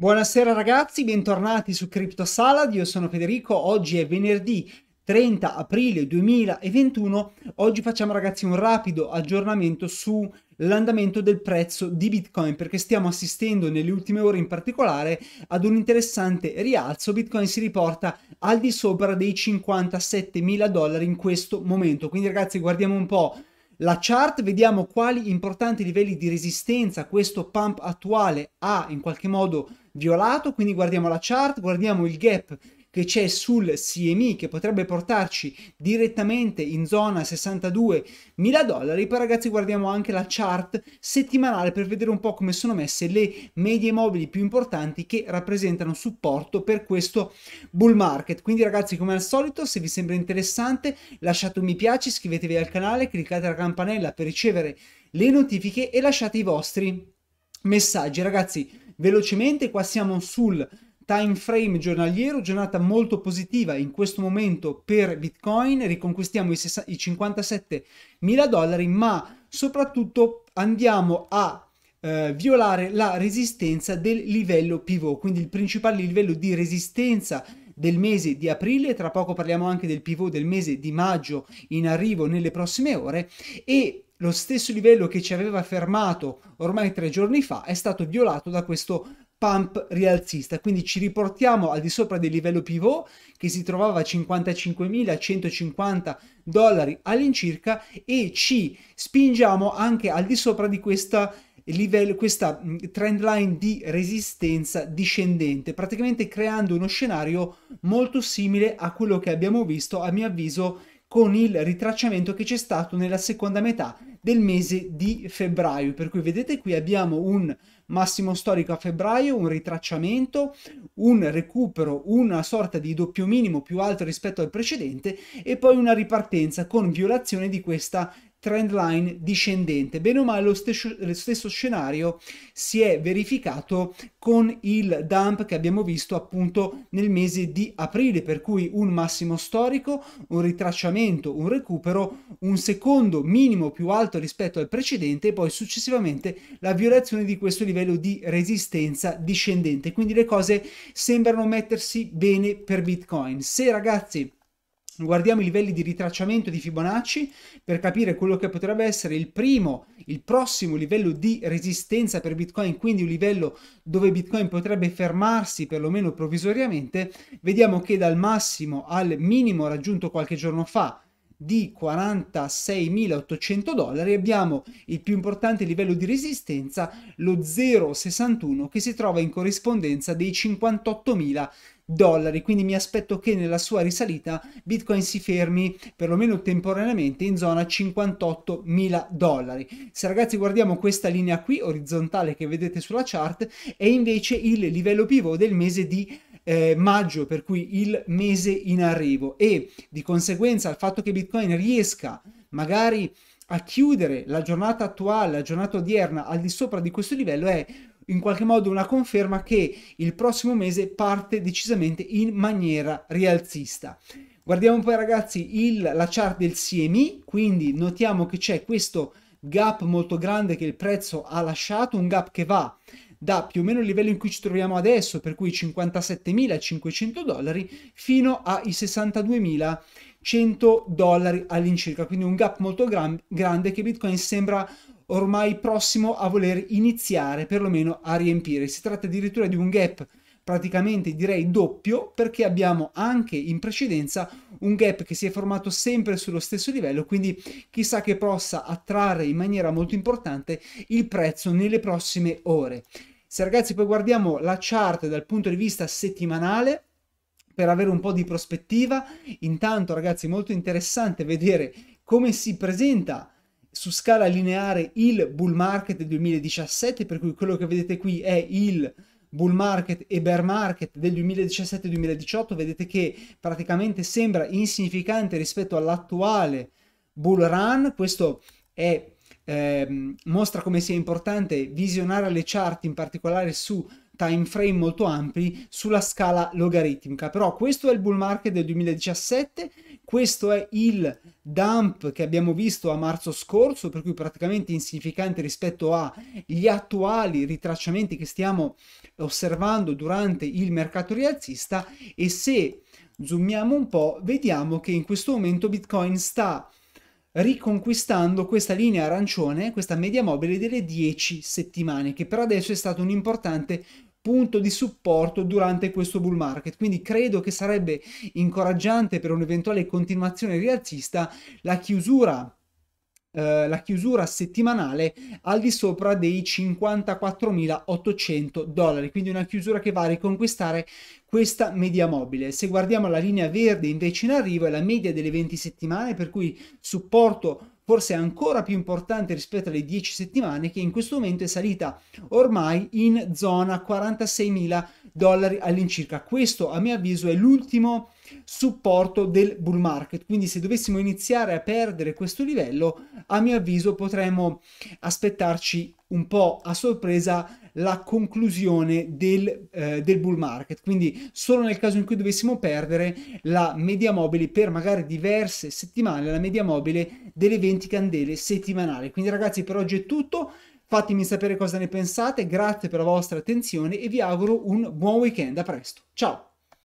Buonasera ragazzi, bentornati su Crypto Salad, io sono Federico, oggi è venerdì 30 aprile 2021, oggi facciamo ragazzi un rapido aggiornamento sull'andamento del prezzo di Bitcoin perché stiamo assistendo nelle ultime ore in particolare ad un interessante rialzo, Bitcoin si riporta al di sopra dei 57 mila dollari in questo momento, quindi ragazzi guardiamo un po' la chart, vediamo quali importanti livelli di resistenza questo pump attuale ha in qualche modo violato, quindi guardiamo la chart, guardiamo il gap che c'è sul CME che potrebbe portarci direttamente in zona 62 mila dollari. Poi ragazzi guardiamo anche la chart settimanale per vedere un po' come sono messe le medie mobili più importanti che rappresentano supporto per questo bull market. Quindi ragazzi come al solito se vi sembra interessante lasciate un mi piace, iscrivetevi al canale, cliccate la campanella per ricevere le notifiche e lasciate i vostri messaggi. Ragazzi Velocemente qua siamo sul time frame giornaliero, giornata molto positiva in questo momento per Bitcoin, riconquistiamo i, 57 mila dollari, ma soprattutto andiamo a eh, violare la resistenza del livello pivot, quindi il principale livello di resistenza del mese di aprile, tra poco parliamo anche del pivot del mese di maggio in arrivo nelle prossime ore e lo stesso livello che ci aveva fermato ormai tre giorni fa è stato violato da questo pump rialzista, quindi ci riportiamo al di sopra del livello pivot che si trovava a 55.150 dollari all'incirca e ci spingiamo anche al di sopra di questa livello, questa mm, trend line di resistenza discendente, praticamente creando uno scenario molto simile a quello che abbiamo visto, a mio avviso, con il ritracciamento che c'è stato nella seconda metà del mese di febbraio. Per cui vedete qui abbiamo un massimo storico a febbraio, un ritracciamento, un recupero, una sorta di doppio minimo più alto rispetto al precedente e poi una ripartenza con violazione di questa trend line discendente. Bene o male lo stesso, lo stesso scenario si è verificato con il dump che abbiamo visto appunto nel mese di aprile, per cui un massimo storico, un ritracciamento, un recupero, un secondo minimo più alto rispetto al precedente e poi successivamente la violazione di questo livello di resistenza discendente. Quindi le cose sembrano mettersi bene per Bitcoin. Se ragazzi guardiamo i livelli di ritracciamento di Fibonacci per capire quello che potrebbe essere il primo, il prossimo livello di resistenza per Bitcoin, quindi un livello dove Bitcoin potrebbe fermarsi perlomeno provvisoriamente, vediamo che dal massimo al minimo raggiunto qualche giorno fa di 46.800 dollari abbiamo il più importante livello di resistenza, lo 0,61 che si trova in corrispondenza dei 58.000 dollari, quindi mi aspetto che nella sua risalita Bitcoin si fermi perlomeno temporaneamente in zona 58 mila dollari. Se ragazzi guardiamo questa linea qui orizzontale che vedete sulla chart è invece il livello pivot del mese di eh, maggio, per cui il mese in arrivo e di conseguenza il fatto che Bitcoin riesca magari a chiudere la giornata attuale, la giornata odierna al di sopra di questo livello è in qualche modo una conferma che il prossimo mese parte decisamente in maniera rialzista. Guardiamo poi ragazzi il, la chart del CMI, quindi notiamo che c'è questo gap molto grande che il prezzo ha lasciato, un gap che va da più o meno il livello in cui ci troviamo adesso, per cui 57.500 dollari, fino ai 62.100 dollari all'incirca, quindi un gap molto gran- grande che Bitcoin sembra ormai prossimo a voler iniziare perlomeno a riempire. Si tratta addirittura di un gap praticamente direi doppio perché abbiamo anche in precedenza un gap che si è formato sempre sullo stesso livello quindi chissà che possa attrarre in maniera molto importante il prezzo nelle prossime ore se ragazzi poi guardiamo la chart dal punto di vista settimanale per avere un po' di prospettiva intanto ragazzi molto interessante vedere come si presenta su scala lineare il bull market del 2017, per cui quello che vedete qui è il bull market e bear market del 2017-2018, vedete che praticamente sembra insignificante rispetto all'attuale bull run, questo è, eh, mostra come sia importante visionare le chart in particolare su time frame molto ampi sulla scala logaritmica. Però questo è il bull market del 2017, questo è il dump che abbiamo visto a marzo scorso, per cui praticamente insignificante rispetto agli attuali ritracciamenti che stiamo osservando durante il mercato rialzista e se zoomiamo un po', vediamo che in questo momento Bitcoin sta riconquistando questa linea arancione, questa media mobile delle 10 settimane, che per adesso è stato un importante punto di supporto durante questo bull market. Quindi credo che sarebbe incoraggiante per un'eventuale continuazione rialzista la chiusura Uh, la chiusura settimanale al di sopra dei 54.800 dollari, quindi una chiusura che va a riconquistare questa media mobile. Se guardiamo la linea verde invece in arrivo è la media delle 20 settimane, per cui supporto forse ancora più importante rispetto alle 10 settimane, che in questo momento è salita ormai in zona 46 mila dollari all'incirca. Questo, a mio avviso, è l'ultimo supporto del bull market. Quindi se dovessimo iniziare a perdere questo livello, a mio avviso potremmo aspettarci un po' a sorpresa la conclusione del, eh, del, bull market. Quindi solo nel caso in cui dovessimo perdere la media mobile per magari diverse settimane, la media mobile delle 20 candele settimanali. Quindi ragazzi per oggi è tutto, fatemi sapere cosa ne pensate, grazie per la vostra attenzione e vi auguro un buon weekend, a presto, ciao!